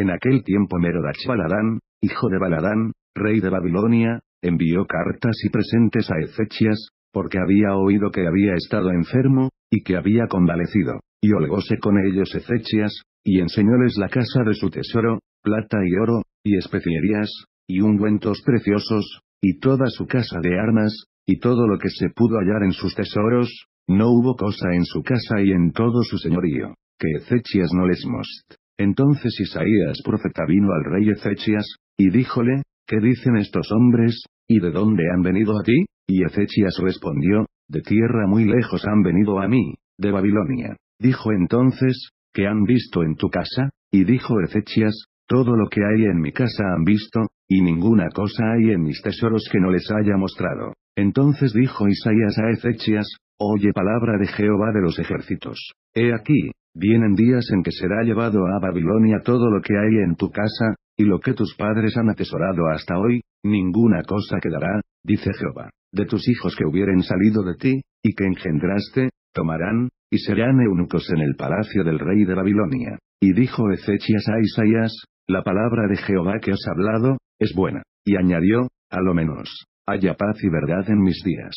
En aquel tiempo Merodach Baladán, hijo de Baladán, rey de Babilonia, envió cartas y presentes a Ezechias, porque había oído que había estado enfermo, y que había convalecido, y holgóse con ellos Ezechias, y enseñóles la casa de su tesoro, plata y oro, y especierías, y ungüentos preciosos, y toda su casa de armas, y todo lo que se pudo hallar en sus tesoros, no hubo cosa en su casa y en todo su señorío, que Ezechias no les most entonces Isaías profeta vino al rey Ezechías, y díjole, ¿qué dicen estos hombres, y de dónde han venido a ti? Y Ezechias respondió, de tierra muy lejos han venido a mí, de Babilonia. Dijo entonces, ¿qué han visto en tu casa? Y dijo Ezechias, todo lo que hay en mi casa han visto, y ninguna cosa hay en mis tesoros que no les haya mostrado. Entonces dijo Isaías a Ezechías, Oye palabra de Jehová de los ejércitos. He aquí, vienen días en que será llevado a Babilonia todo lo que hay en tu casa, y lo que tus padres han atesorado hasta hoy, ninguna cosa quedará, dice Jehová, de tus hijos que hubieren salido de ti, y que engendraste, tomarán, y serán eunucos en el palacio del rey de Babilonia. Y dijo Ezechias a Isaías, la palabra de Jehová que os hablado, es buena, y añadió, a lo menos, haya paz y verdad en mis días.